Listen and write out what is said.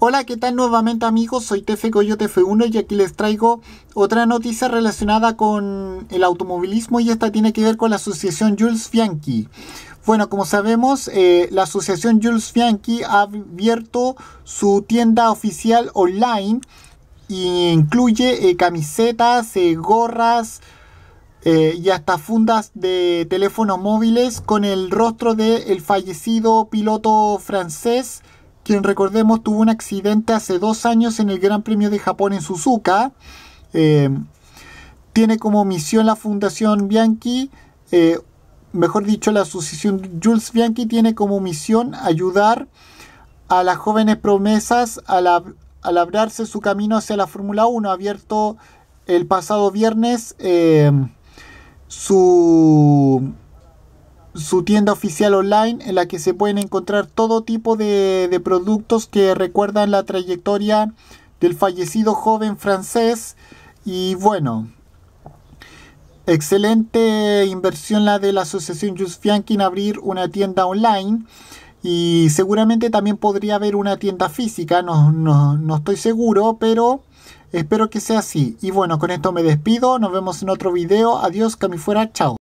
Hola, ¿qué tal nuevamente amigos? Soy Tefe Coyote F1 y aquí les traigo otra noticia relacionada con el automovilismo y esta tiene que ver con la asociación Jules Bianchi. Bueno, como sabemos, eh, la asociación Jules Bianchi ha abierto su tienda oficial online e incluye eh, camisetas, eh, gorras y hasta fundas de teléfonos móviles con el rostro del el fallecido piloto francés quien recordemos tuvo un accidente hace dos años en el Gran Premio de Japón en Suzuka. Eh, tiene como misión la Fundación Bianchi, eh, mejor dicho, la Asociación Jules Bianchi tiene como misión ayudar a las jóvenes promesas a, labrarse su camino hacia la Fórmula 1, abierto el pasado viernes eh, su su tienda oficial online en la que se pueden encontrar todo tipo de, productos que recuerdan la trayectoria del fallecido joven francés y bueno excelente inversión la de la asociación Just Fianquin, abrir una tienda online y seguramente también podría haber una tienda física, no, estoy seguro, pero espero que sea así. Y bueno, con esto me despido, nos vemos en otro video, adiós, que fuera, chao.